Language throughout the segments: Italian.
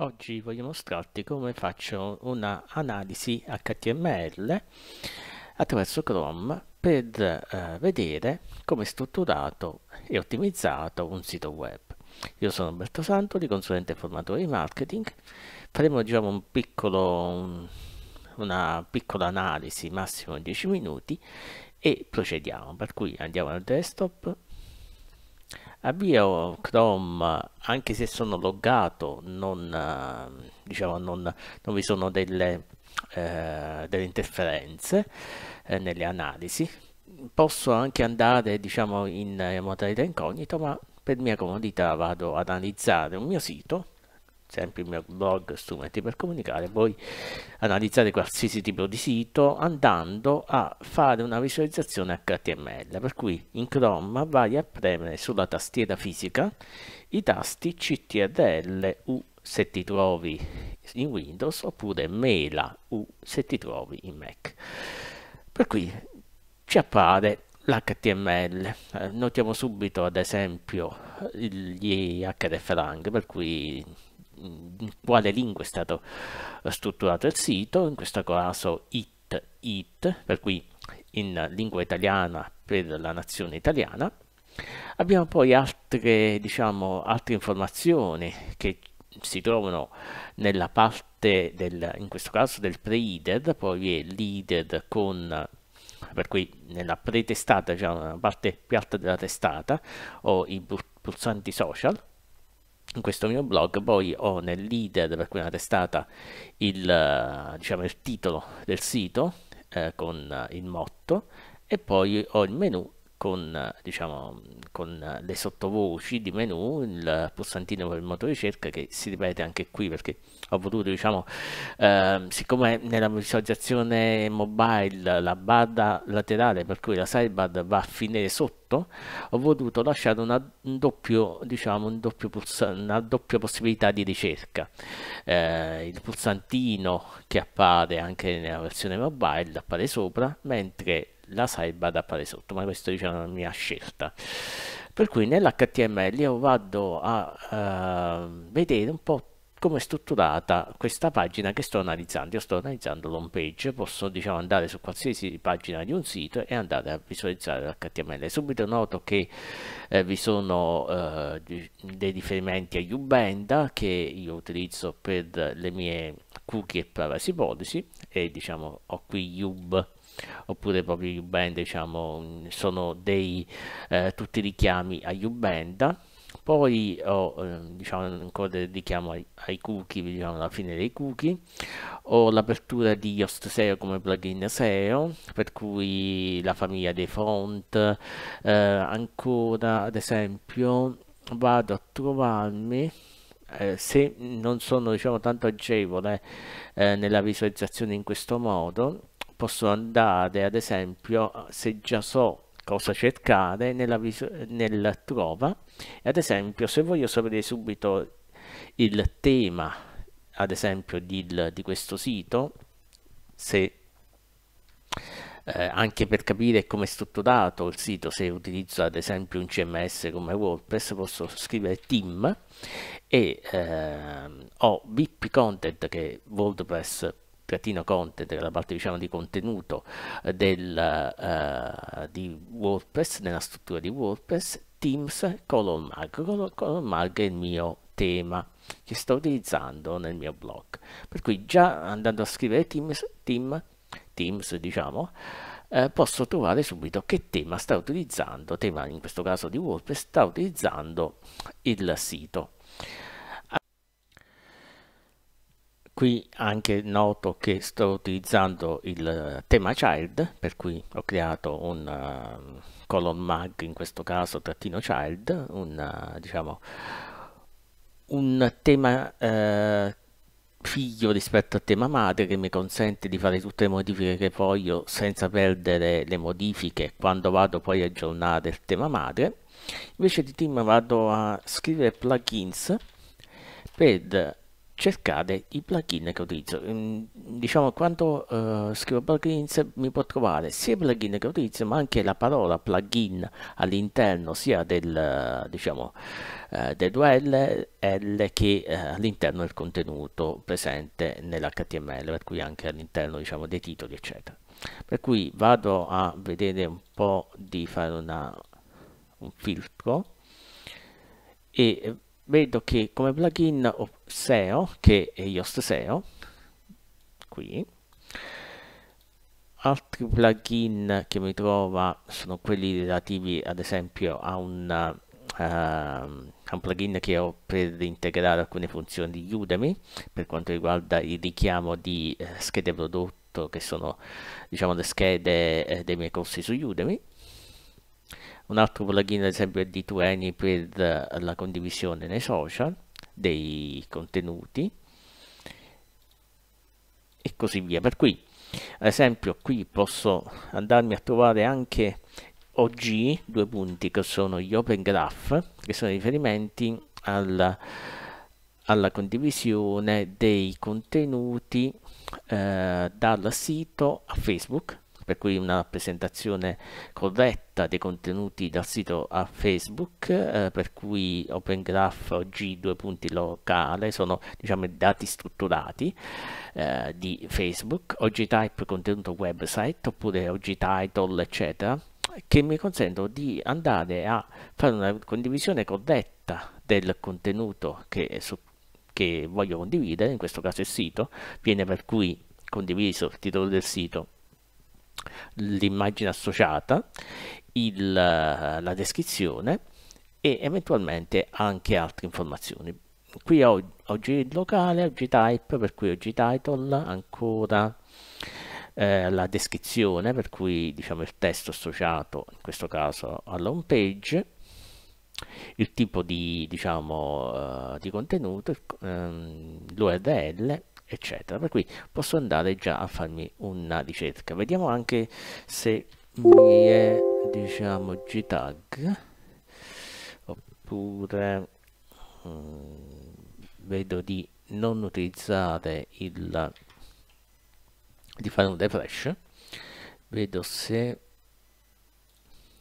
Oggi voglio mostrarti come faccio una analisi HTML attraverso Chrome per eh, vedere come è strutturato e ottimizzato un sito web. Io sono Alberto Santoli, consulente e formatore di marketing. Faremo diciamo, un piccolo, un, una piccola analisi, massimo 10 minuti, e procediamo. Per cui andiamo al desktop avvio Chrome anche se sono loggato non, eh, diciamo, non, non vi sono delle, eh, delle interferenze eh, nelle analisi posso anche andare diciamo in eh, modalità incognito ma per mia comodità vado ad analizzare un mio sito sempre il mio blog strumenti per comunicare voi analizzate qualsiasi tipo di sito andando a fare una visualizzazione html per cui in chrome vai a premere sulla tastiera fisica i tasti ctrl u se ti trovi in windows oppure mela u se ti trovi in mac per cui ci appare l'HTML. Eh, notiamo subito ad esempio gli hreflang, per cui in mm, quale lingua è stato strutturato il sito, in questo caso it, it, per cui in lingua italiana per la nazione italiana. Abbiamo poi altre, diciamo, altre informazioni che si trovano nella parte del, in questo caso del pre-header, poi è l'header con per cui nella pretestata, cioè diciamo, una parte più alta della testata, o i pulsanti social, in questo mio blog poi ho nel leader per cui è una testata il, eh, diciamo, il titolo del sito eh, con il motto e poi ho il menu con, diciamo, con le sottovoci di menu, il pulsantino per il motore ricerca che si ripete anche qui perché ho voluto, diciamo, eh, siccome nella visualizzazione mobile la barra laterale per cui la sidebar va a finire sotto, ho voluto lasciare una, un doppio, diciamo, un doppio una doppia possibilità di ricerca. Eh, il pulsantino che appare anche nella versione mobile appare sopra, mentre la salva da appare sotto, ma questo diciamo è una mia scelta. Per cui nell'HTML io vado a uh, vedere un po' come è strutturata questa pagina che sto analizzando. Io sto analizzando l'home page, posso diciamo, andare su qualsiasi pagina di un sito e andare a visualizzare l'HTML. Subito noto che eh, vi sono eh, dei riferimenti a Ubanda che io utilizzo per le mie cookie e privacy policy e diciamo ho qui UB oppure proprio UBand diciamo sono dei eh, tutti richiami a UBand poi ho eh, diciamo ancora del richiamo ai, ai, cookie diciamo alla fine dei cookie ho l'apertura di Yoast SEO come plugin SEO per cui la famiglia dei font eh, ancora ad esempio vado a trovarmi eh, se non sono diciamo tanto agevole eh, nella visualizzazione in questo modo posso andare ad esempio se già so cosa cercare nella nel trova ad esempio se voglio sapere subito il tema ad esempio di, di questo sito se eh, anche per capire come è strutturato il sito, se utilizzo ad esempio un CMS come WordPress posso scrivere team e ehm, ho VIP content che WordPress piattino content, che è la parte diciamo di contenuto eh, del, uh, di WordPress, nella struttura di WordPress, Teams, Color Mag. Color, color Mark è il mio tema che sto utilizzando nel mio blog. Per cui già andando a scrivere Teams, Team Teams, diciamo, eh, posso trovare subito che tema sta utilizzando, tema in questo caso di WordPress, sta utilizzando il sito. Qui anche noto che sto utilizzando il tema child, per cui ho creato un uh, colon mag, in questo caso trattino child, un, uh, diciamo, un tema eh, figlio rispetto a tema madre che mi consente di fare tutte le modifiche che voglio senza perdere le modifiche quando vado poi a aggiornare il tema madre invece di team vado a scrivere plugins per cercate i plugin che utilizzo mm, diciamo quando uh, eh, scrivo plugins mi può trovare sia i plugin che utilizzo ma anche la parola plugin all'interno sia del eh, diciamo uh, eh, dell'URL che uh, all'interno del contenuto presente nell'HTML per cui anche all'interno diciamo dei titoli eccetera per cui vado a vedere un po' di fare una, un filtro e vedo che come plugin ho SEO, che è Yoast SEO, qui, altri plugin che mi trova sono quelli relativi ad esempio a un, uh, un plugin che ho per integrare alcune funzioni di Udemy per quanto riguarda il richiamo di eh, schede prodotto che sono diciamo le schede eh, dei miei corsi su Udemy un altro plugin ad esempio è D20 per la condivisione nei social dei contenuti e così via per cui ad esempio qui posso andarmi a trovare anche OG due punti che sono gli open graph che sono riferimenti alla, alla condivisione dei contenuti eh, dal sito a Facebook per cui una presentazione corretta dei contenuti dal sito a Facebook, eh, per cui Open Graph G due punti locale sono diciamo dati strutturati eh, di Facebook, OGType contenuto website oppure OGTitle eccetera che mi consentono di andare a fare una condivisione corretta del contenuto che, su, che voglio condividere, in questo caso il sito, viene per cui condiviso il titolo del sito l'immagine associata, il, eh, la descrizione e eventualmente anche altre informazioni. Qui ho oggi locale, oggi type, per cui oggi title, ancora eh, la descrizione, per cui diciamo il testo associato in questo caso alla home page, il tipo di, diciamo, uh, di contenuto, um, ehm, l'URL eccetera per cui posso andare già a farmi una ricerca vediamo anche se mi è diciamo gtag oppure mh, mm, vedo di non utilizzare il di fare un refresh vedo se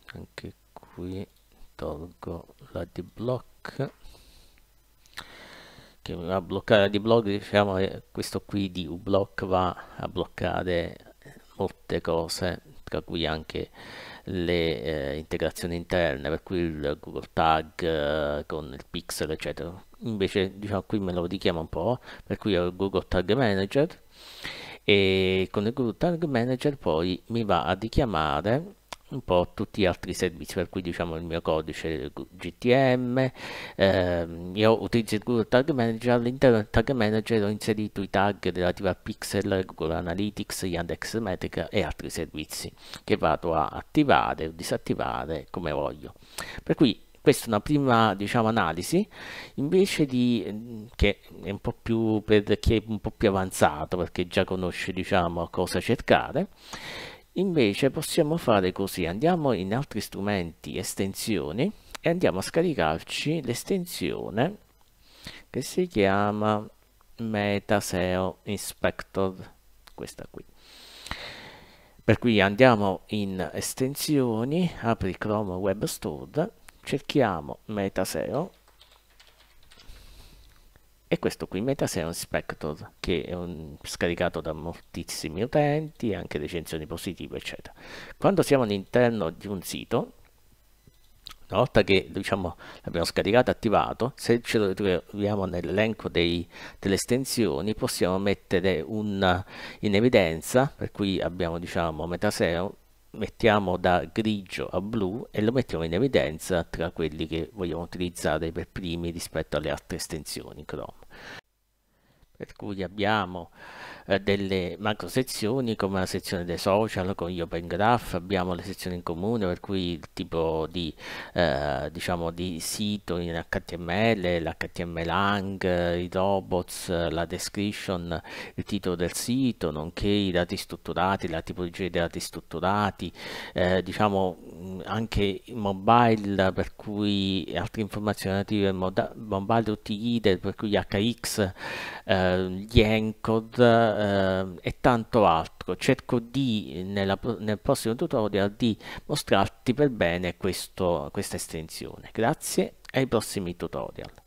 anche qui tolgo la d block che va a bloccare di blog diciamo che eh, questo qui di uBlock va a bloccare molte cose tra cui anche le eh, integrazioni interne per cui il Google Tag eh, con il pixel eccetera invece diciamo qui me lo richiamo un po' per cui ho il Google Tag Manager e con il Google Tag Manager poi mi va a richiamare un po' tutti gli altri servizi per cui diciamo il mio codice GTM ehm, io utilizzo il Google Tag Manager all'interno del Tag Manager ho inserito i tag relativi a Pixel, Google Analytics, Yandex Metrica e altri servizi che vado a attivare o disattivare come voglio per cui questa è una prima diciamo, analisi invece di che è un po' più per chi è un po' più avanzato perché già conosce diciamo cosa cercare invece possiamo fare così andiamo in altri strumenti estensioni e andiamo a scaricarci l'estensione che si chiama metaseo inspector questa qui per cui andiamo in estensioni apri chrome web store cerchiamo metaseo e questo qui Metaseon Spectre che è un, scaricato da moltissimi utenti anche recensioni positive eccetera quando siamo all'interno di un sito una volta che diciamo, l'abbiamo scaricato e attivato, se ce lo ritroviamo nell'elenco delle estensioni possiamo mettere un, in evidenza, per cui abbiamo diciamo, Metaseo mettiamo da grigio a blu e lo mettiamo in evidenza tra quelli che vogliamo utilizzare per primi rispetto alle altre estensioni Chrome per cui abbiamo eh, delle macro sezioni come la sezione dei social con gli open graph abbiamo le sezioni in comune per cui il tipo di, eh, diciamo di sito in html l'htmlang i robots la description il titolo del sito nonché i dati strutturati la tipologia dei dati strutturati eh, diciamo Mm, anche mobile per cui altre informazioni relative al mobile tutti gli IDE per cui HX eh, gli encode eh, e tanto altro cerco di nella, nel prossimo tutorial di mostrarti per bene questo, questa estensione grazie ai prossimi tutorial